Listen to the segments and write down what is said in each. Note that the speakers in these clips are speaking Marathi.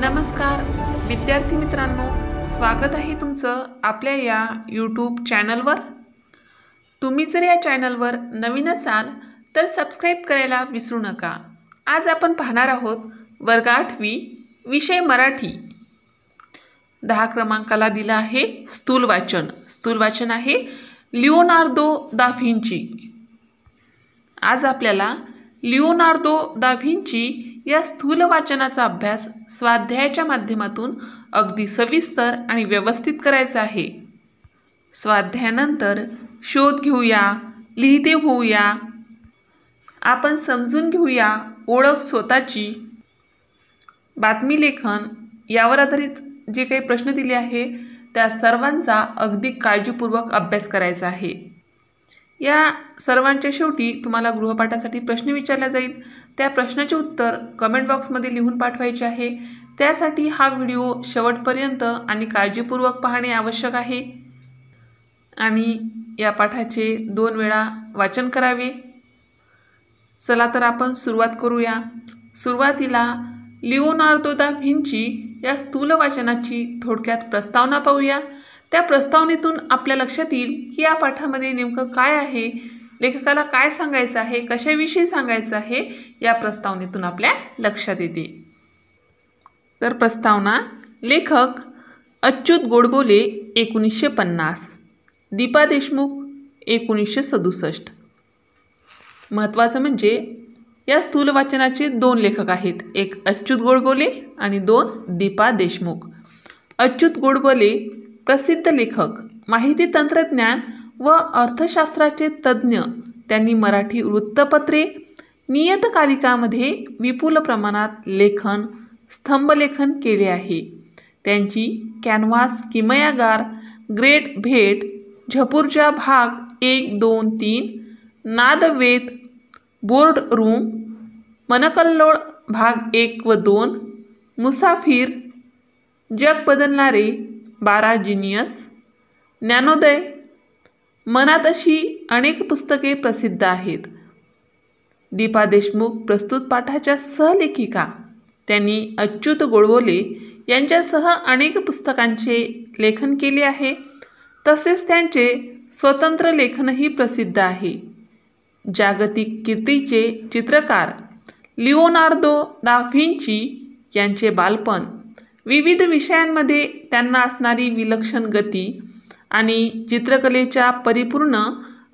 नमस्कार विद्यार्थी मित्रांनो स्वागत आहे तुमचं आपल्या या यूट्यूब चॅनलवर तुम्ही जर या चॅनलवर नवीन असाल तर सबस्क्राईब करायला विसरू नका आज आपण पाहणार आहोत वर्ग आठवी विषय मराठी दहा क्रमांकाला दिला आहे स्थूल वाचन स्थूल वाचन आहे लिओनार्दो दाफिंची आज आपल्याला लिओनार्दो दाफिंची या स्थूल वाचनाचा अभ्यास स्वाध्यायाच्या माध्यमातून अगदी सविस्तर आणि व्यवस्थित करायचा आहे स्वाध्यायानंतर शोध घेऊया लिहिते होऊया आपण समजून घेऊया ओळख स्वतःची बातमी लेखन यावर आधारित जे काही प्रश्न दिले आहे त्या सर्वांचा अगदी काळजीपूर्वक अभ्यास करायचा आहे या सर्वांच्या शेवटी तुम्हाला गृहपाठासाठी प्रश्न विचारला जाईल त्या प्रश्नाचे उत्तर कमेंट बॉक्समध्ये लिहून पाठवायचे आहे त्यासाठी हा व्हिडिओ शेवटपर्यंत आणि काळजीपूर्वक पाहणे आवश्यक आहे आणि या पाठाचे दोन वेळा वाचन करावे चला तर आपण सुरुवात करूया सुरुवातीला लिओनार्दो दा विंची या स्थूल वाचनाची थोडक्यात प्रस्तावना पाहूया त्या प्रस्तावनेतून आपल्या लक्षात येईल की या पाठामध्ये नेमकं काय आहे लेखकाला काय सांगायचं आहे कशाविषयी सांगायचं आहे या प्रस्तावनेतून आपल्या लक्षात येते तर प्रस्तावना लेखक अच्युत गोडबोले एकोणीसशे पन्नास दीपा देशमुख एकोणीसशे सदुसष्ट महत्त्वाचं म्हणजे या स्थूल वाचनाचे दोन लेखक आहेत एक अच्युत गोडबोले आणि दोन दीपा देशमुख अच्युत गोडबोले प्रसिद्ध लेखक माहिती तंत्रज्ञान व अर्थशास्त्राचे तज्ज्ञ त्यांनी मराठी वृत्तपत्रे नियतकालिकामध्ये विपुल प्रमाणात लेखन स्तंभलेखन केले आहे त्यांची कॅनव्हास किमयागार ग्रेट भेट झपूरच्या भाग एक दोन तीन नादवेद बोर्ड रूम मनकल्लोळ भाग एक व दोन मुसाफिर जग बदलणारे बारा जिनियस ज्ञानोदय मनात अशी अनेक पुस्तके प्रसिद्ध आहेत दीपा देशमुख प्रस्तुत पाठाच्या सहलेखिका त्यांनी अच्युत गोडवोले यांच्यासह अनेक पुस्तकांचे लेखन केले आहे तसेच त्यांचे स्वतंत्र लेखनही प्रसिद्ध आहे जागतिक कीर्तीचे चित्रकार लिओनार्दो दाफिंची यांचे बालपण विविध विषयांमध्ये त्यांना असणारी विलक्षण गती आणि चित्रकलेच्या परिपूर्ण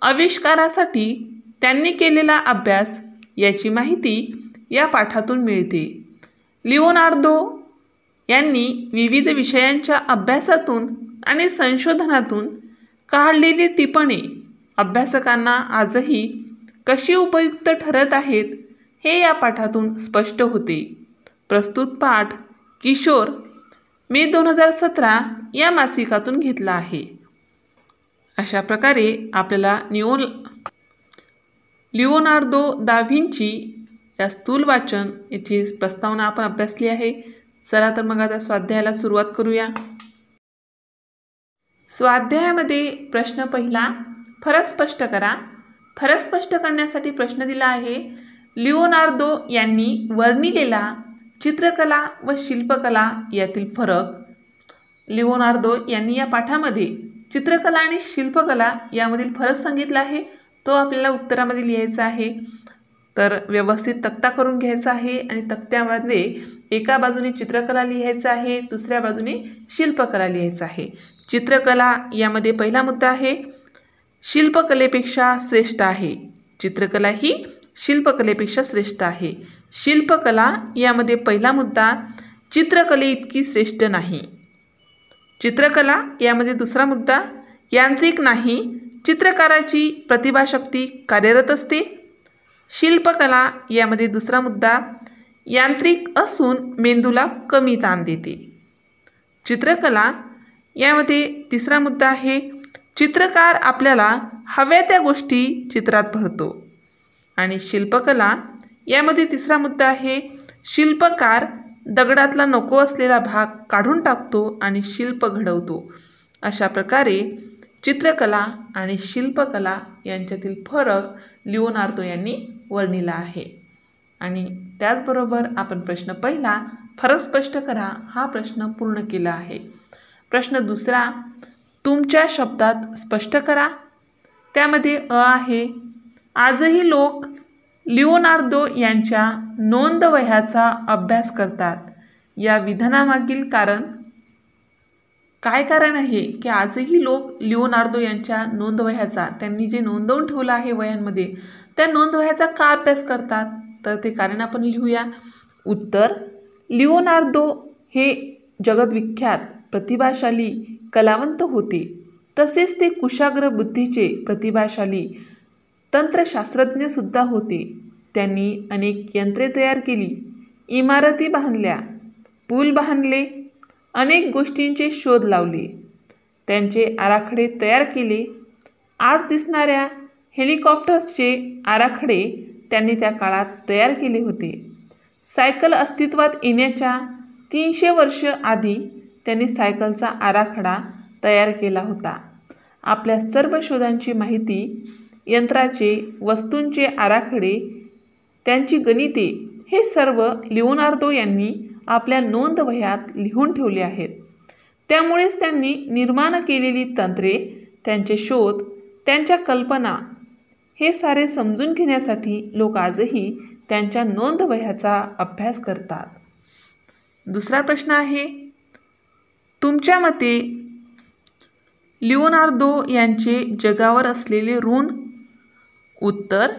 आविष्कारासाठी त्यांनी केलेला अभ्यास याची माहिती या पाठातून मिळते लिओनार्दो यांनी विविध विषयांच्या अभ्यासातून आणि संशोधनातून काढलेली टिपणे अभ्यासकांना आजही कशी उपयुक्त ठरत आहेत हे या पाठातून स्पष्ट होते प्रस्तुत पाठ किशोर मे दोन हजार सतरा या मासिकातून घेतला आहे अशा प्रकारे आपल्याला निओ लिओनार्दो दाव्हिंची या स्थूल वाचन याची प्रस्तावना आपण अभ्यासली आहे चला तर मग आता स्वाध्यायाला सुरुवात करूया स्वाध्यायामध्ये प्रश्न पहिला फरक स्पष्ट करा फरक स्पष्ट करण्यासाठी प्रश्न दिला आहे लिओनार्दो यांनी वर्णिलेला चित्रकला व शिल्पकला यातील फरक लिओनार्दो यांनी या पाठामध्ये चित्रकला आणि शिल्पकला यामधील फरक सांगितला आहे तो आपल्याला उत्तरामध्ये लिहायचा आहे तर व्यवस्थित तक्ता करून घ्यायचा आहे आणि तक्त्यामध्ये एका बाजूने चित्रकला लिहायचं आहे दुसऱ्या बाजूने शिल्पकला लिहायचं आहे चित्रकला यामध्ये पहिला मुद्दा आहे शिल्पकलेपेक्षा श्रेष्ठ आहे चित्रकला ही शिल्पकलेपेक्षा श्रेष्ठ आहे शिल्पकला यामध्ये पहिला मुद्दा चित्रकले इतकी श्रेष्ठ नाही चित्रकला यामध्ये दुसरा मुद्दा यांत्रिक नाही चित्रकाराची प्रतिभाशक्ती कार्यरत असते शिल्पकला यामध्ये दुसरा मुद्दा यांत्रिक असून मेंदूला कमी ताण देते चित्रकला यामध्ये तिसरा मुद्दा आहे चित्रकार आपल्याला हव्या त्या गोष्टी चित्रात भरतो आणि शिल्पकला यामध्ये तिसरा मुद्दा आहे शिल्पकार दगडातला नको असलेला भाग काढून टाकतो आणि शिल्प घडवतो अशा प्रकारे चित्रकला आणि शिल्पकला यांच्यातील फरक लिओनार्दो यांनी वर्णिला आहे आणि त्याचबरोबर आपण प्रश्न पहिला फरक स्पष्ट करा हा प्रश्न पूर्ण केला आहे प्रश्न दुसरा तुमच्या शब्दात स्पष्ट करा त्यामध्ये अ आहे आजही लोक लिओनार्दो यांच्या नोंदवह्याचा अभ्यास करतात या विधानामागील कारण काय कारण आहे की आजही लोक लिओनार्दो यांच्या नोंदवह्याचा त्यांनी जे नोंदवून ठेवलं आहे वयांमध्ये त्या नोंदवह्याचा का अभ्यास करतात तर ते कारण आपण लिहूया उत्तर लिओनार्दो हे जगद्विख्यात प्रतिभाशाली कलावंत होते तसेच ते कुशाग्र बुद्धीचे प्रतिभाशाली तंत्रशास्त्रज्ञसुद्धा होते त्यांनी अनेक यंत्रे तयार केली इमारती बांधल्या पूल बांधले अनेक गोष्टींचे शोध लावले त्यांचे आराखडे तयार केले आज दिसणाऱ्या हेलिकॉप्टर्सचे आराखडे त्यांनी त्या काळात तयार केले होते सायकल अस्तित्वात येण्याच्या तीनशे वर्ष आधी त्यांनी सायकलचा आराखडा तयार केला होता आपल्या सर्व शोधांची माहिती यंत्राचे वस्तूंचे आराखडे त्यांची गणिते हे सर्व लिओनार्दो यांनी आपल्या नोंदवह्यात लिहून ठेवले आहेत त्यामुळेच त्यांनी निर्माण केलेली तंत्रे त्यांचे शोध त्यांच्या कल्पना हे सारे समजून घेण्यासाठी लोक आजही त्यांच्या नोंदवह्याचा अभ्यास करतात दुसरा प्रश्न आहे तुमच्या मते लिओनार्दो यांचे जगावर असलेले ऋण उत्तर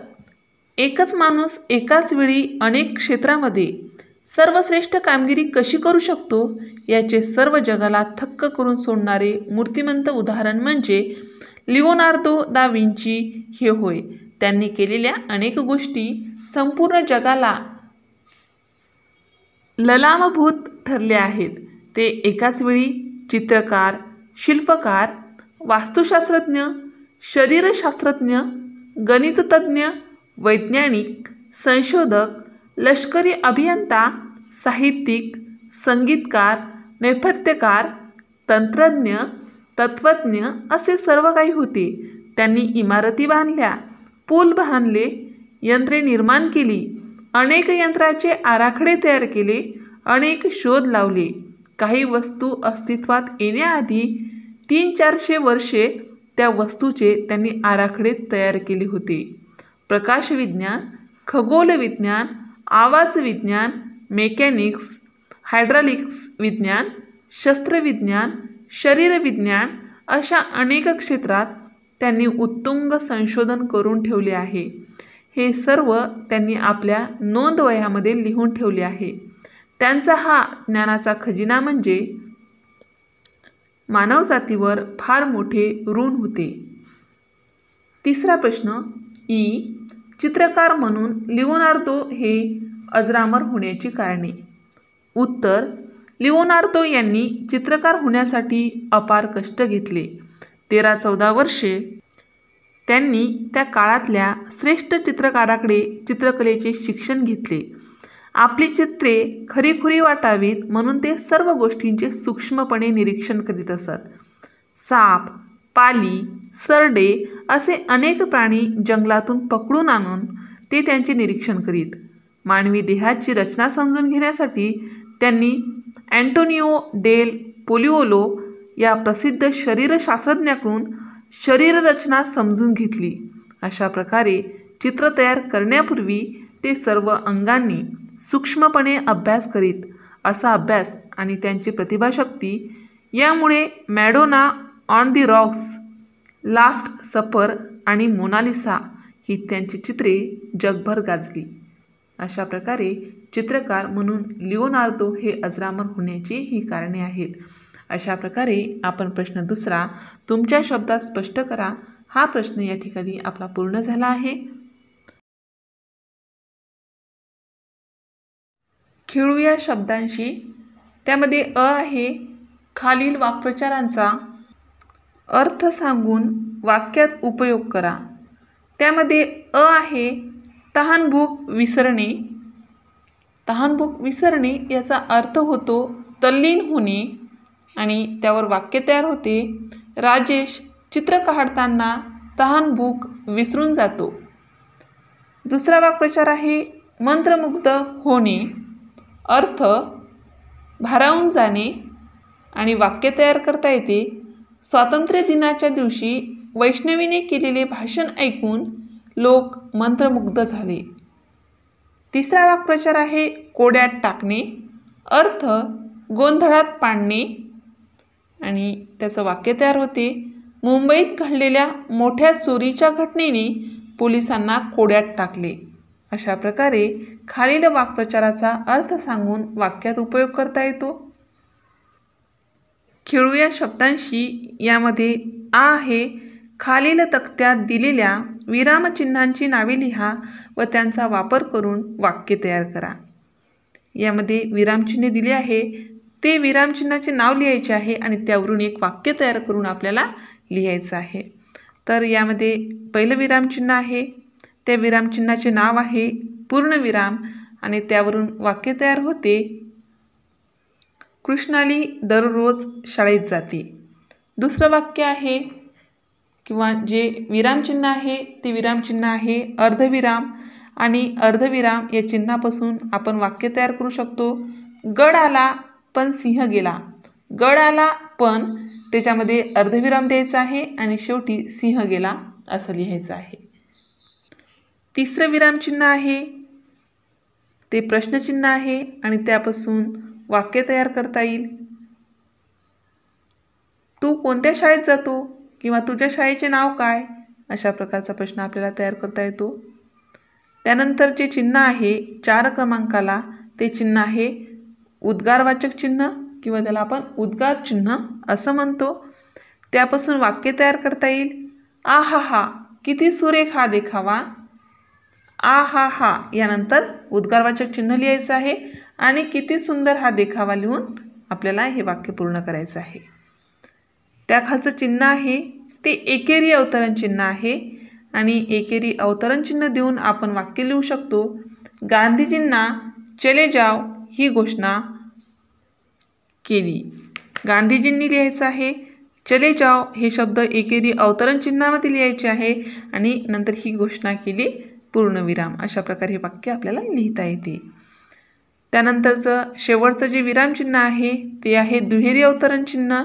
एकच माणूस एकाच वेळी अनेक क्षेत्रामध्ये सर्वश्रेष्ठ कामगिरी कशी करू शकतो याचे सर्व जगाला थक्क करून सोडणारे मूर्तिमंत उदाहरण म्हणजे लिओनार्दो दा विंची हे होय त्यांनी केलेल्या अनेक गोष्टी संपूर्ण जगाला ललामभूत ठरल्या आहेत ते एकाच वेळी चित्रकार शिल्पकार वास्तुशास्त्रज्ञ शरीरशास्त्रज्ञ गणिततज्ज्ञ वैज्ञानिक संशोधक लष्करी अभियंता साहित्यिक संगीतकार नैपथ्यकार तंत्रज्ञ तत्त्वज्ञ असे सर्व काही होते त्यांनी इमारती बांधल्या पूल बांधले यंत्रे निर्माण केली अनेक यंत्राचे आराखडे तयार केले अनेक शोध लावले काही वस्तू अस्तित्वात येण्याआधी तीन चारशे वर्षे त्या वस्तूचे त्यांनी आराखडे तयार केले होते प्रकाशविज्ञान खगोलविज्ञान आवाज विज्ञान मेकॅनिक्स हायड्रॉलिक्स विज्ञान शस्त्रविज्ञान शरीरविज्ञान अशा अनेक क्षेत्रात त्यांनी उत्तुंग संशोधन करून ठेवले आहे हे सर्व त्यांनी आपल्या नोंदवयामध्ये लिहून ठेवले आहे त्यांचा हा ज्ञानाचा खजिना म्हणजे मानवजातीवर फार मोठे ऋण होते तिसरा प्रश्न ई चित्रकार म्हणून लिओनार्दो हे अजरामर होण्याची कारणे उत्तर लिओनार्दो यांनी चित्रकार होण्यासाठी अपार कष्ट घेतले तेरा चौदा वर्षे त्यांनी त्या काळातल्या श्रेष्ठ चित्रकाराकडे चित्रकलेचे शिक्षण घेतले आपली चित्रे खरीखुरी वाटावीत म्हणून ते सर्व गोष्टींचे सूक्ष्मपणे निरीक्षण करीत असत साप पाली सरडे असे अनेक प्राणी जंगलातून पकडून आणून ते त्यांचे निरीक्षण करीत मानवी देहाची रचना समजून घेण्यासाठी त्यांनी अँटोनिओ डेल पोलिओलो या प्रसिद्ध शरीरशास्त्रज्ञाकडून शरीररचना समजून घेतली अशा प्रकारे चित्र तयार करण्यापूर्वी ते सर्व अंगांनी सूक्ष्मपणे अभ्यास करीत असा अभ्यास आणि त्यांची प्रतिभाशक्ती यामुळे Madonna on the rocks last supper आणि मोनालिसा ही त्यांची चित्रे जगभर गाजली अशा प्रकारे चित्रकार म्हणून लिओनार्दो हे अजरामर होण्याची ही कारणे आहेत अशा प्रकारे आपण प्रश्न दुसरा तुमच्या शब्दात स्पष्ट करा हा प्रश्न या ठिकाणी आपला पूर्ण झाला आहे खेळू या शब्दांशी त्यामध्ये अ आहे खालील वाक्प्रचारांचा अर्थ सांगून वाक्यात उपयोग करा त्यामध्ये अ आहे तहानभूक विसरणे तहानभूक विसरणे याचा अर्थ होतो तल्लीन होणे आणि त्यावर वाक्य तयार होते राजेश चित्र काढताना तहानभूक विसरून जातो दुसरा वाक्प्रचार आहे मंत्रमुग्ध होणे अर्थ भारावून जाणे आणि वाक्य तयार करता येते स्वातंत्र्य दिनाच्या दिवशी वैष्णवीने केलेले भाषण ऐकून लोक मंत्रमुग्ध झाले तिसरा वाक्प्रचार आहे कोड्यात टाकणे अर्थ गोंधळात पाडणे आणि त्याचं वाक्य तयार होते मुंबईत घडलेल्या मोठ्या चोरीच्या घटनेने पोलिसांना कोड्यात टाकले अशा प्रकारे खालील वाक्प्रचाराचा अर्थ सांगून वाक्यात उपयोग करता येतो खेळू या शब्दांशी यामध्ये आ आहे खालील तक्त्यात दिलेल्या विरामचिन्हांची नावे लिहा व त्यांचा वापर करून वाक्य तयार करा यामध्ये विरामचिन्हे दिले आहे ते विरामचिन्हाचे नाव लिहायचे आहे आणि त्यावरून एक वाक्य तयार करून आपल्याला लिहायचं आहे तर यामध्ये पहिलं विरामचिन्ह आहे त्या विरामचिन्हाचे नाव आहे पूर्णविराम आणि त्यावरून वाक्य तयार होते कृष्णाली दररोज शाळेत जाते दुसरं वाक्य आहे किंवा जे विरामचिन्ह आहे ते विरामचिन्ह आहे अर्धविराम आणि अर्धविराम या चिन्हापासून आपण वाक्य तयार करू शकतो गड आला पण सिंह गेला गड आला पण त्याच्यामध्ये अर्धविराम द्यायचा आहे आणि शेवटी सिंह गेला असं लिहायचं आहे तिसरं विरामचिन्ह आहे ते प्रश्नचिन्ह आहे आणि त्यापासून वाक्य तयार करता येईल तू कोणत्या शाळेत जातो किंवा तुझ्या शाळेचे नाव काय अशा प्रकारचा प्रश्न आपल्याला तयार करता येतो त्यानंतर जे चिन्ह आहे चार क्रमांकाला ते चिन्ह आहे उद्गारवाचक चिन्ह किंवा त्याला आपण उद्गार चिन्ह असं म्हणतो त्यापासून वाक्य तयार करता येईल आ हा हा किती सुरेख हा देखावा आ हा हा यानंतर उद्गारवाचक चिन्ह लिहायचं आहे आणि किती सुंदर हा देखावा लिहून आपल्याला हे वाक्य पूर्ण करायचं आहे त्या खालचं चिन्ह आहे ते एकेरी अवतरण चिन्ह आहे आणि एकेरी अवतरण चिन्ह देऊन आपण वाक्य लिहू शकतो गांधीजींना चले जाव ही घोषणा केली गांधीजींनी लिहायचं आहे चले जाव हे शब्द एकेरी अवतरण चिन्हामध्ये लिहायचे आहे आणि नंतर ही घोषणा केली पूर्णविराम अशा प्रकारे हे वाक्य आपल्याला लिहिता येते त्यानंतरचं शेवटचं जे विरामचिन्ह आहे ते आहे दुहेरी अवतरण चिन्ह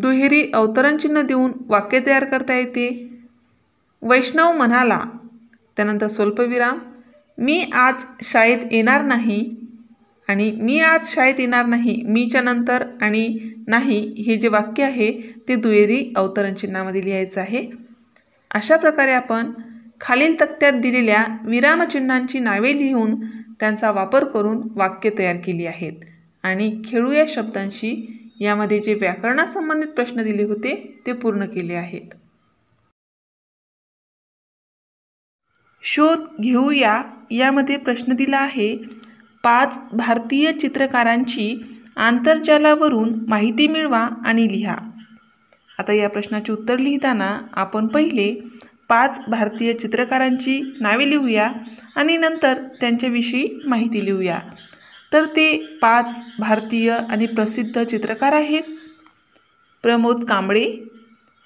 दुहेरी अवतरण चिन्ह देऊन वाक्य तयार करता येते वैष्णव म्हणाला त्यानंतर स्वल्पविराम मी आज शाळेत येणार नाही आणि मी आज शाळेत येणार नाही मीच्या नंतर आणि नाही हे जे वाक्य आहे ते दुहेरी अवतरण चिन्हामध्ये लिहायचं आहे अशा प्रकारे आपण खालील तक्त्यात दिलेल्या विरामचिन्हांची नावे लिहून त्यांचा वापर करून वाक्य तयार केली आहेत आणि खेळू या शब्दांशी यामध्ये जे व्याकरणासंबंधित प्रश्न दिले होते ते पूर्ण केले आहेत शोध घेऊया यामध्ये प्रश्न दिला आहे पाच भारतीय चित्रकारांची आंतरजालावरून माहिती मिळवा आणि लिहा आता या प्रश्नाचे उत्तर लिहिताना आपण पहिले पाच भारतीय चित्रकारांची नावे लिहूया आणि नंतर त्यांच्याविषयी माहिती लिहूया तर ते पाच भारतीय आणि प्रसिद्ध चित्रकार आहेत प्रमोद कांबळे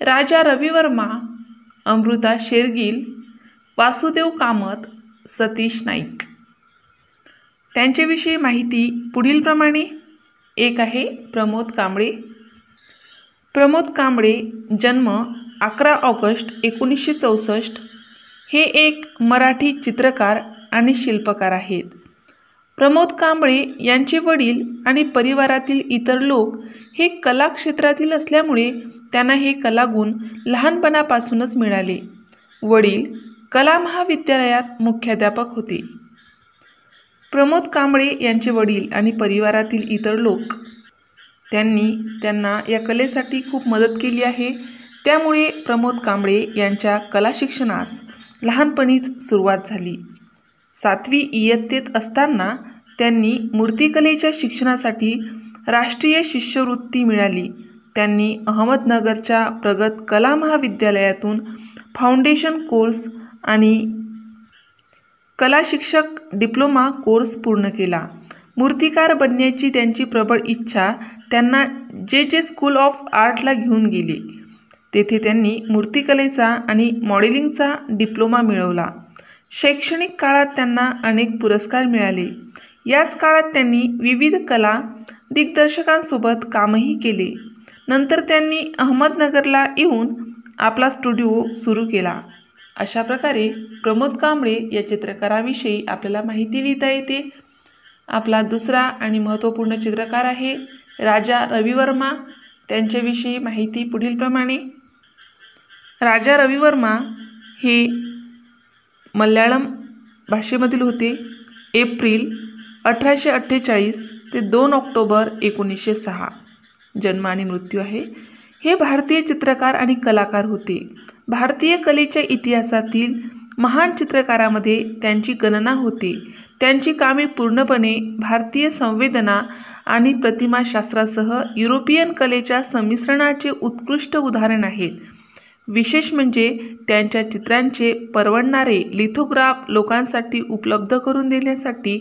राजा रवी वर्मा अमृता शेरगिल वासुदेव कामत सतीश नाईक त्यांच्याविषयी माहिती पुढीलप्रमाणे एक आहे प्रमोद कांबळे प्रमोद कांबळे जन्म अकरा ऑगस्ट एकोणीसशे चौसष्ट हे एक मराठी चित्रकार आणि शिल्पकार आहेत प्रमोद कांबळे यांचे वडील आणि परिवारातील इतर लोक हे कला क्षेत्रातील असल्यामुळे त्यांना हे कलागुण लहानपणापासूनच मिळाले वडील कला महाविद्यालयात मुख्याध्यापक होते प्रमोद कांबळे यांचे वडील आणि परिवारातील इतर लोक त्यांनी त्यांना या कलेसाठी खूप मदत केली आहे त्यामुळे प्रमोद कांबळे यांच्या कला शिक्षणास लहानपणीच सुरुवात झाली सातवी इयत्तेत असताना त्यांनी मूर्तिकलेच्या शिक्षणासाठी राष्ट्रीय शिष्यवृत्ती मिळाली त्यांनी अहमदनगरच्या प्रगत कला महाविद्यालयातून फाउंडेशन कोर्स आणि कला शिक्षक डिप्लोमा कोर्स पूर्ण केला मूर्तिकार बनण्याची त्यांची प्रबळ इच्छा त्यांना जे जे स्कूल ऑफ आर्टला घेऊन गेली तेथे त्यांनी मूर्तिकलेचा आणि मॉडेलिंगचा डिप्लोमा मिळवला शैक्षणिक काळात त्यांना अनेक पुरस्कार मिळाले याच काळात त्यांनी विविध कला दिग्दर्शकांसोबत कामही केले नंतर त्यांनी अहमदनगरला येऊन आपला स्टुडिओ सुरू केला अशा प्रकारे प्रमोद कांबळे या चित्रकाराविषयी आपल्याला माहिती लिहिता येते आपला दुसरा आणि महत्त्वपूर्ण चित्रकार आहे राजा रविवर्मा त्यांच्याविषयी माहिती पुढीलप्रमाणे राजा रविवर्मा हे मल्याळम भाषेमधील होते एप्रिल अठराशे अठ्ठेचाळीस ते दोन ऑक्टोबर एकोणीसशे सहा जन्म आणि मृत्यू आहे हे भारतीय चित्रकार आणि कलाकार होते भारतीय कलेच्या इतिहासातील महान चित्रकारामध्ये त्यांची गणना होते त्यांची कामे पूर्णपणे भारतीय संवेदना आणि प्रतिमाशास्त्रासह युरोपियन कलेच्या संमिश्रणाचे उत्कृष्ट उदाहरण आहेत विशेष म्हणजे त्यांच्या चित्रांचे परवडणारे लिथोग्राफ लोकांसाठी उपलब्ध करून देण्यासाठी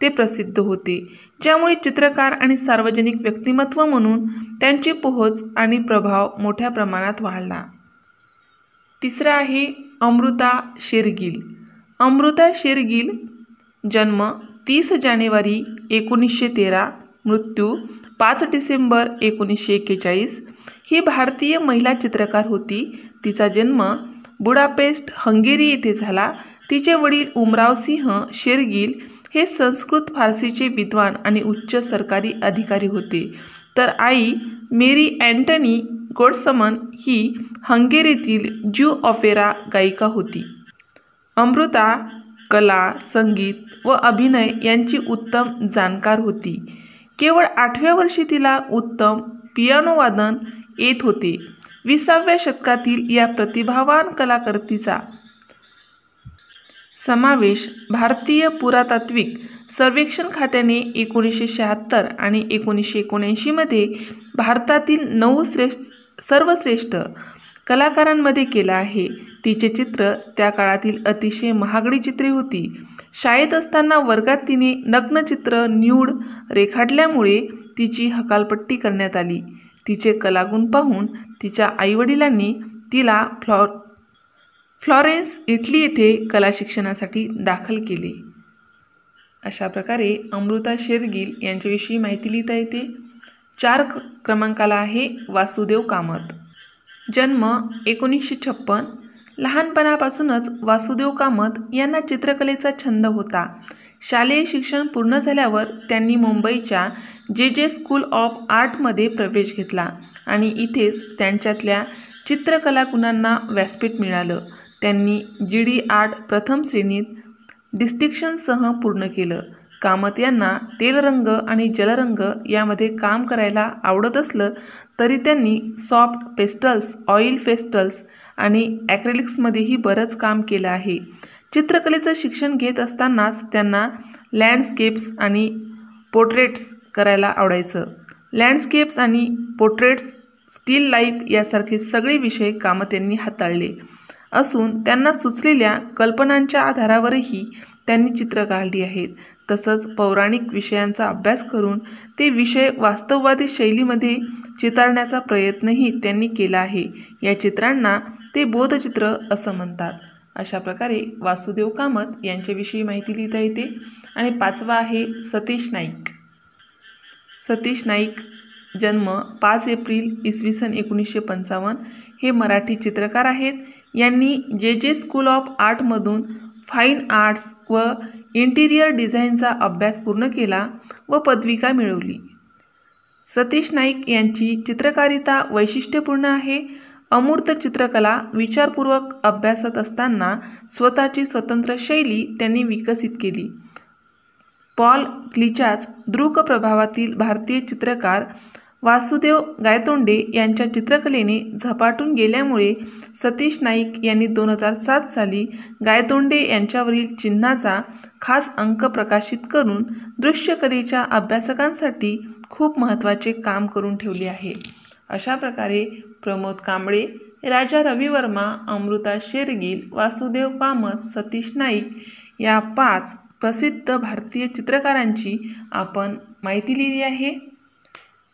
ते प्रसिद्ध होते ज्यामुळे चित्रकार आणि सार्वजनिक व्यक्तिमत्व म्हणून त्यांची पोहोच आणि प्रभाव मोठ्या प्रमाणात वाढला तिसरा आहे अमृता शेरगिल अमृता शेरगिल जन्म तीस जानेवारी एकोणीसशे तेरा मृत्यू पाच डिसेंबर एकोणीसशे एक्केचाळीस ही भारतीय महिला चित्रकार होती तिचा जन्म बुडापेस्ट हंगेरी येथे झाला तिचे वडील उमराव सिंह शेरगिल हे संस्कृत फारसीचे विद्वान आणि उच्च सरकारी अधिकारी होते तर आई मेरी अँटनी गोडसमन ही हंगेरीतील ज्यू ऑफेरा गायिका होती अमृता कला संगीत व अभिनय यांची उत्तम जाणकार होती केवळ आठव्या वर्षी तिला उत्तम पियानोवादन येत होते विसाव्या शतकातील या प्रतिभावान कलाकृतीचा समावेश भारतीय पुरातात्विक सर्वेक्षण खात्याने एकोणीसशे शहात्तर आणि एकोणीसशे एकोणऐंशीमध्ये भारतातील नऊ श्रेष्ठ सर्वश्रेष्ठ कलाकारांमध्ये केला आहे तिचे चित्र त्या काळातील अतिशय महागडी चित्रे होती शाळेत असताना वर्गात तिने नग्नचित्र न्यूड रेखाटल्यामुळे तिची हकालपट्टी करण्यात आली तिचे कलागुण पाहून तिच्या आईवडिलांनी तिला फ्लॉ फ्लॉरेन्स इटली येथे कला शिक्षणासाठी दाखल केले अशा प्रकारे अमृता शेरगिल यांच्याविषयी माहिती लिहिता येते चार क्रमांकाला आहे वासुदेव कामत जन्म एकोणीसशे छप्पन लहानपणापासूनच वासुदेव कामत यांना चित्रकलेचा छंद होता शालेय शिक्षण पूर्ण झाल्यावर त्यांनी मुंबईच्या जे जे स्कूल ऑफ आर्टमध्ये प्रवेश घेतला आणि इथेच त्यांच्यातल्या चित्रकला गुणांना व्यासपीठ मिळालं त्यांनी जी डी आर्ट प्रथम श्रेणीत डिस्टिक्शनसह पूर्ण केलं कामत यांना तेलरंग आणि जलरंग यामध्ये काम करायला आवडत असलं तरी त्यांनी सॉफ्ट पेस्टल्स ऑइल पेस्टल्स आणि ॲक्रेलिक्समध्येही बरंच काम केलं आहे चित्रकलेचं शिक्षण घेत असतानाच त्यांना लँडस्केप्स आणि पोर्ट्रेट्स करायला आवडायचं लँडस्केप्स आणि पोर्ट्रेट्स स्टील लाईफ यासारखे सगळे विषय कामं त्यांनी हाताळले असून त्यांना सुचलेल्या कल्पनांच्या आधारावरही त्यांनी चित्र काढली आहेत तसंच पौराणिक विषयांचा अभ्यास करून ते विषय वास्तववादी शैलीमध्ये चितारण्याचा प्रयत्नही त्यांनी केला आहे या चित्रांना ते बोधचित्र असं म्हणतात अशा प्रकारे वासुदेव कामत यांच्याविषयी माहिती लिहिता येते आणि पाचवा आहे सतीश नाईक सतीश नाईक जन्म पाच एप्रिल इसवी सन एकोणीसशे पंचावन्न हे मराठी चित्रकार आहेत यांनी जे जे स्कूल ऑफ आर्टमधून फाईन आर्ट्स व इंटिरियर डिझाईनचा अभ्यास पूर्ण केला व पदविका मिळवली सतीश नाईक यांची चित्रकारिता वैशिष्ट्यपूर्ण आहे अमूर्त चित्रकला विचारपूर्वक अभ्यासत असताना स्वतःची स्वतंत्र शैली त्यांनी विकसित केली पॉल क्लिचाच दृक प्रभावातील भारतीय चित्रकार वासुदेव गायतोंडे यांच्या चित्रकलेने झपाटून गेल्यामुळे सतीश नाईक यांनी दोन हजार सात साली गायतोंडे यांच्यावरील चिन्हाचा खास अंक प्रकाशित करून दृश्यकलेच्या अभ्यासकांसाठी खूप महत्त्वाचे काम करून ठेवले आहे अशा प्रकारे प्रमोद कांबळे राजा रवी वर्मा अमृता शेरगिल वासुदेव कामत सतीश नाईक या पाच प्रसिद्ध भारतीय चित्रकारांची आपण माहिती लिहिली आहे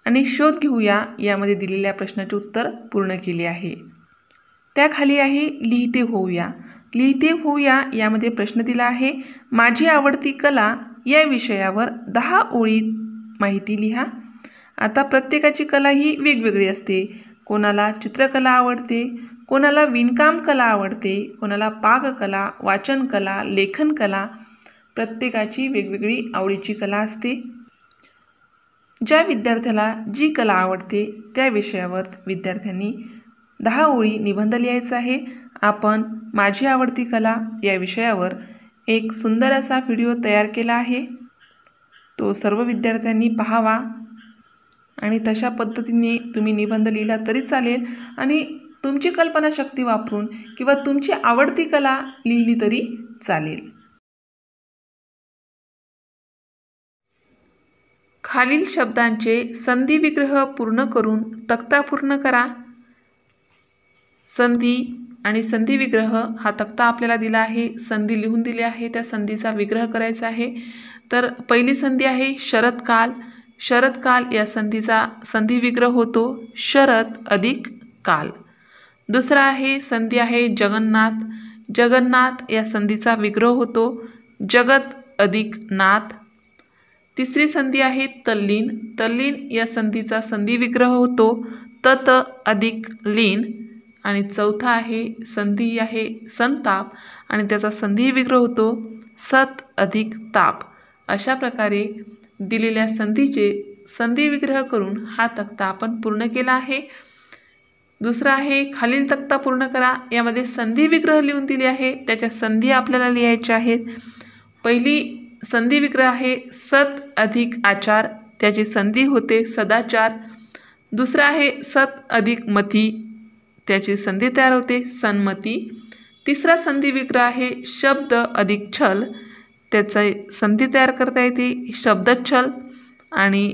आणि शोध घेऊया यामध्ये दिलेल्या प्रश्नाचे उत्तर पूर्ण केले आहे त्याखाली आहे लिहिते होऊया लिहिते होऊया यामध्ये प्रश्न दिला आहे माझी आवडती कला या विषयावर दहा ओळी माहिती लिहा आता प्रत्येकाची कला ही वेगवेगळी असते कोणाला चित्रकला आवडते कोणाला विणकाम कला आवडते कोणाला पाककला वाचनकला लेखनकला प्रत्येकाची वेगवेगळी आवडीची कला असते ज्या विद्यार्थ्याला जी कला आवडते त्या विषयावर विद्यार्थ्यांनी दहा ओळी निबंध लिहायचा आहे आपण माझी आवडती कला या विषयावर एक सुंदर असा व्हिडिओ तयार केला आहे तो सर्व विद्यार्थ्यांनी पाहावा आणि तशा पद्धतीने तुम्ही निबंध लिहिला तरी चालेल आणि तुमची कल्पनाशक्ती वापरून किंवा तुमची आवडती कला लिहिली तरी चालेल खालील शब्दांचे संधी विग्रह पूर्ण करून तक्ता पूर्ण करा संधी आणि संधी विग्रह हा तक्ता आपल्याला दिला आहे संधी लिहून दिली आहे त्या संधीचा विग्रह करायचा आहे तर पहिली संधी आहे शरद काल शरद काल या संधीचा संधिविग्रह होतो शरद अधिक काल दुसरा आहे संधी आहे जगन्नाथ जगन्नाथ या संधीचा विग्रह होतो जगत अधिक नाथ तिसरी संधी आहे तल्लीन तल्लीन या संधीचा संधी विग्रह होतो तत अधिक लीन आणि चौथा आहे संधी आहे संताप आणि त्याचा संधी विग्रह होतो सत अधिक ताप अशा प्रकारे दिलेल्या संधीचे संधी विग्रह करून हा तक्ता आपण पूर्ण केला आहे दुसरा आहे खालील तक्ता पूर्ण करा यामध्ये संधी विग्रह लिहून दिली आहे त्याच्या संधी आपल्याला लिहायच्या आहेत पहिली संधी विग्रह आहे सत अधिक आचार त्याची संधी होते सदाचार दुसरा आहे सत अधिक मती त्याची संधी तयार होते सन्मती तिसरा संधी विग्रह आहे शब्द अधिक छल त्याचा संधी तयार करता येते शब्दच्छल आणि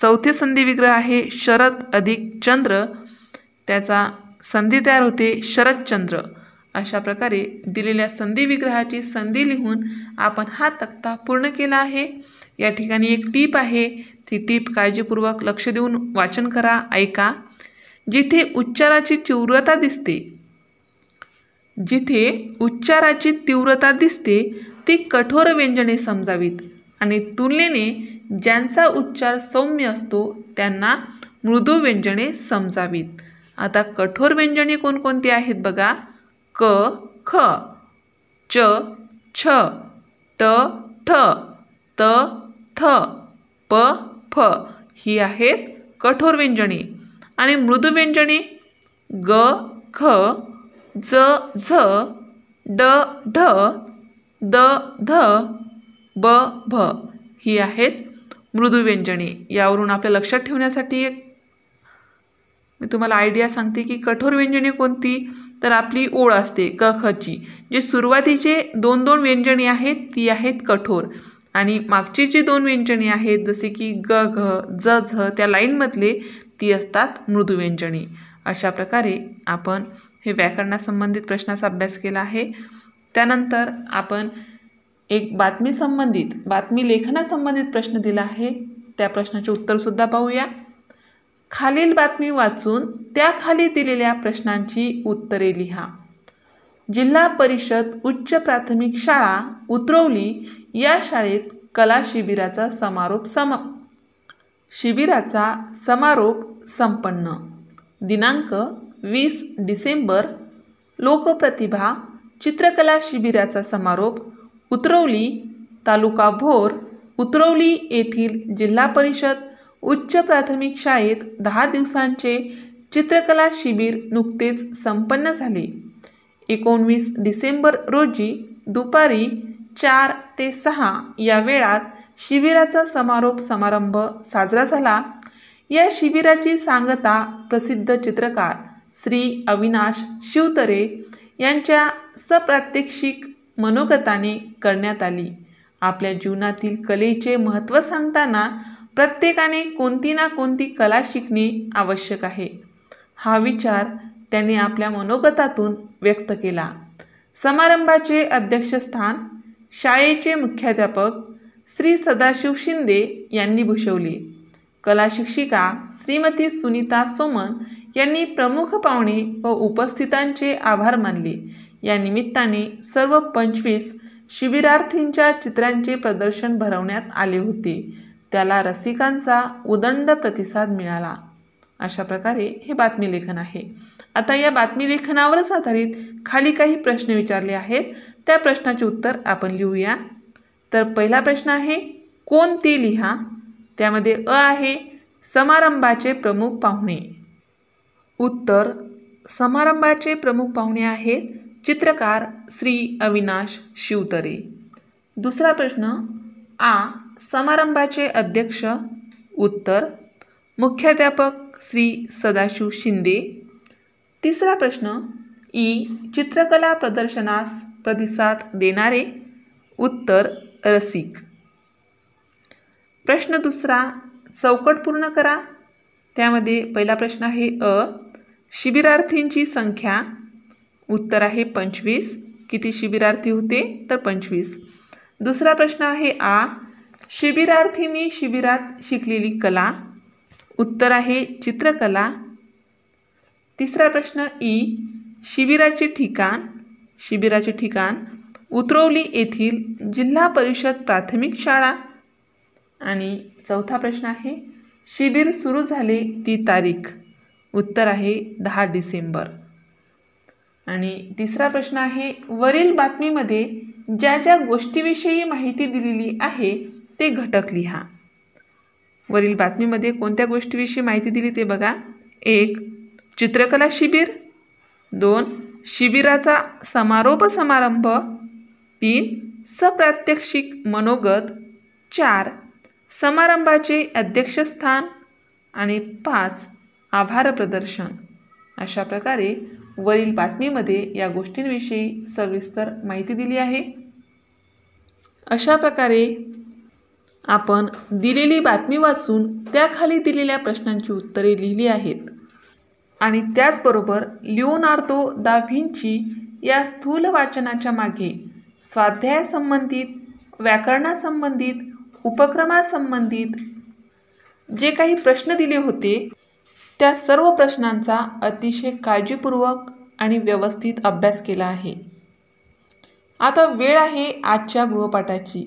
चौथे संधी विग्रह आहे शरद अधिक चंद्र त्याचा संधी तयार होते शरदचंद्र अशा प्रकारे दिलेल्या संधी विग्रहाची संधी लिहून आपण हा तक्ता पूर्ण केला आहे या ठिकाणी एक टीप आहे ती टीप काळजीपूर्वक लक्ष देऊन वाचन करा ऐका जिथे उच्चाराची तीव्रता दिसते जिथे उच्चाराची तीव्रता दिसते ती कठोर व्यंजने समजावीत आणि तुलनेने ज्यांचा उच्चार सौम्य असतो त्यांना मृदू व्यंजने समजावीत आता कठोर व्यंजने कोणकोणती आहेत बघा क ख च छ ट ठ त थ प फ ही आहेत कठोर व्यंजने आणि मृदू व्यंजने ग ख ज झ ड ढ द ध ब भ ही आहेत व्यंजने यावरून आपल्या लक्षात ठेवण्यासाठी एक मी तुम्हाला आयडिया सांगते की कठोर व्यंजने कोणती तर आपली ओळ असते क खची जे सुरुवातीचे दोन दोन व्यंजने आहेत ती आहेत कठोर आणि मागची जी दोन व्यंजने आहेत जसे की ग घ ज झ त्या लाईनमधले ती असतात व्यंजने अशा प्रकारे आपण हे व्याकरणासंबंधित प्रश्नाचा अभ्यास केला आहे त्यानंतर आपण एक बातमी संबंधित बातमी लेखनासंबंधित प्रश्न दिला आहे त्या प्रश्नाचे उत्तरसुद्धा पाहूया खालील बातमी वाचून त्याखाली दिलेल्या प्रश्नांची उत्तरे लिहा जिल्हा परिषद उच्च प्राथमिक शाळा उतरवली या शाळेत कला शिबिराचा समारोप सम शिबिराचा समारोप संपन्न दिनांक वीस डिसेंबर लोकप्रतिभा चित्रकला शिबिराचा समारोप उतरवली तालुका भोर उतरवली येथील जिल्हा परिषद उच्च प्राथमिक शाळेत दहा दिवसांचे चित्रकला शिबिर नुकतेच संपन्न झाले एकोणवीस डिसेंबर रोजी दुपारी चार ते सहा या वेळात शिबिराचा समारोप समारंभ साजरा झाला या शिबिराची सांगता प्रसिद्ध चित्रकार श्री अविनाश शिवतरे यांच्या सप्रात्यक्षिक मनोगताने करण्यात आली आपल्या जीवनातील कलेचे महत्त्व सांगताना प्रत्येकाने कोणती ना कोणती कला शिकणे आवश्यक आहे हा विचार त्यांनी आपल्या मनोगतातून व्यक्त केला समारंभाचे अध्यक्षस्थान शाळेचे मुख्याध्यापक श्री सदाशिव शिंदे यांनी भूषवले कला शिक्षिका श्रीमती सुनीता सोमन यांनी प्रमुख पाहुणे व उपस्थितांचे आभार मानले या निमित्ताने सर्व पंचवीस शिबिरार्थींच्या चित्रांचे प्रदर्शन भरवण्यात आले होते त्याला रसिकांचा उदंड प्रतिसाद मिळाला अशा प्रकारे हे बातमी लेखन आहे आता या बातमी लेखनावरच आधारित खाली काही प्रश्न विचारले आहेत त्या प्रश्नाचे उत्तर आपण लिहूया तर पहिला प्रश्न आहे कोणती लिहा त्यामध्ये अ आहे समारंभाचे प्रमुख पाहुणे उत्तर समारंभाचे प्रमुख पाहुणे आहेत चित्रकार श्री अविनाश शिवतरे दुसरा प्रश्न आ समारंभाचे अध्यक्ष उत्तर मुख्याध्यापक श्री सदाशिव शिंदे तिसरा प्रश्न ई चित्रकला प्रदर्शनास प्रतिसाद देणारे उत्तर रसिक प्रश्न दुसरा चौकट पूर्ण करा त्यामध्ये पहिला प्रश्न आहे अ शिबिरार्थींची संख्या उत्तर आहे पंचवीस किती शिबिरार्थी होते तर पंचवीस दुसरा प्रश्न आहे आ शिबिरार्थींनी शिबिरात शिकलेली कला उत्तर आहे चित्रकला तिसरा प्रश्न ई शिबिराचे ठिकाण शिबिराचे ठिकाण उतरवली येथील जिल्हा परिषद प्राथमिक शाळा आणि चौथा प्रश्न आहे शिबिर सुरू झाले ती तारीख उत्तर आहे दहा डिसेंबर आणि तिसरा प्रश्न आहे वरील बातमीमध्ये ज्या ज्या गोष्टीविषयी माहिती दिलेली आहे ते घटक लिहा वरील बातमीमध्ये कोणत्या गोष्टीविषयी माहिती दिली ते बघा एक चित्रकला शिबिर दोन शिबिराचा समारोप समारंभ तीन सप्रात्यक्षिक मनोगत चार समारंभाचे अध्यक्षस्थान आणि पाच आभार प्रदर्शन अशा प्रकारे वरील बातमीमध्ये या गोष्टींविषयी सविस्तर माहिती दिली आहे अशा प्रकारे आपण दिलेली बातमी वाचून त्याखाली दिलेल्या प्रश्नांची उत्तरे लिहिली आहेत आणि त्याचबरोबर लिओनार्दो दा व्हिंची या स्थूल वाचनाच्या मागे स्वाध्यायासंबंधित व्याकरणासंबंधित उपक्रमासंबंधित जे काही प्रश्न दिले होते त्या सर्व प्रश्नांचा अतिशय काळजीपूर्वक आणि व्यवस्थित अभ्यास केला आहे आता वेळ आहे आजच्या गृहपाठाची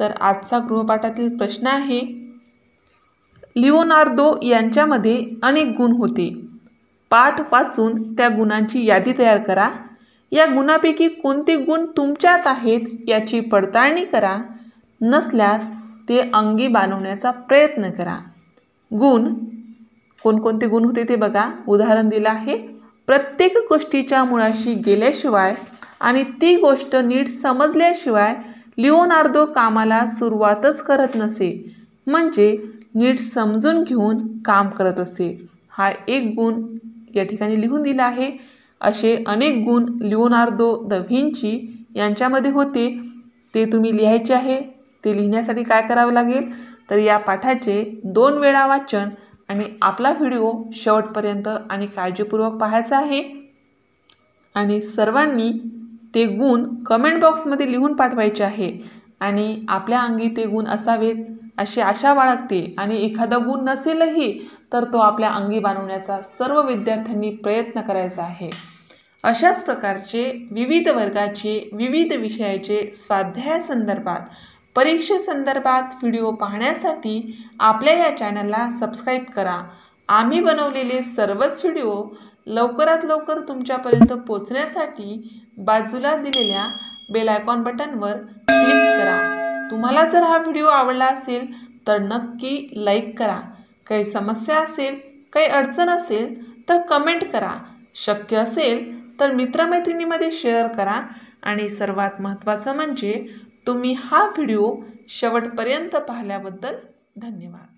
तर आजचा गृहपाठातील प्रश्न आहे लिओनार्दो यांच्यामध्ये अनेक गुण होते पाठ वाचून त्या गुणांची यादी तयार करा या गुणापैकी कोणते गुण तुमच्यात आहेत याची पडताळणी करा नसल्यास ते अंगी बांधवण्याचा प्रयत्न करा गुण कोणकोणते गुण होते ते बघा उदाहरण दिलं आहे प्रत्येक गोष्टीच्या मुळाशी गेल्याशिवाय आणि ती गोष्ट नीट समजल्याशिवाय लिओनार्दो कामाला सुरुवातच करत नसे म्हणजे नीट समजून घेऊन काम करत असे हा एक गुण या ठिकाणी लिहून दिला आहे असे अनेक गुण लिओनार्दो द विंची यांच्यामध्ये होते ते तुम्ही लिहायचे आहे ते लिहिण्यासाठी काय करावं लागेल तर या पाठाचे दोन वेळा वाचन आणि आपला व्हिडिओ शेवटपर्यंत आणि काळजीपूर्वक पाहायचा आहे आणि सर्वांनी ते गुण कमेंट बॉक्समध्ये लिहून पाठवायचे आहे आणि आपल्या अंगी ते गुण असावेत अशी आशा बाळगते आणि एखादा गुण नसेलही तर तो आपल्या अंगी बांधवण्याचा सर्व विद्यार्थ्यांनी प्रयत्न करायचा आहे अशाच प्रकारचे विविध वर्गाचे विविध विषयाचे स्वाध्यायासंदर्भात परीक्षेसंदर्भात व्हिडिओ पाहण्यासाठी आपल्या या चॅनलला सबस्क्राईब करा आम्ही बनवलेले सर्वच व्हिडिओ लवकरात लवकर तुमच्यापर्यंत पोचण्यासाठी बाजूला दिलेल्या बेलायकॉन बटनवर क्लिक करा तुम्हाला जर हा व्हिडिओ आवडला असेल तर नक्की लाईक करा काही समस्या असेल काही अडचण असेल तर कमेंट करा शक्य असेल तर मित्रमैत्रिणीमध्ये शेअर करा आणि सर्वात महत्त्वाचं म्हणजे तुम्ही हा व्हिडिओ शेवटपर्यंत पाहिल्याबद्दल धन्यवाद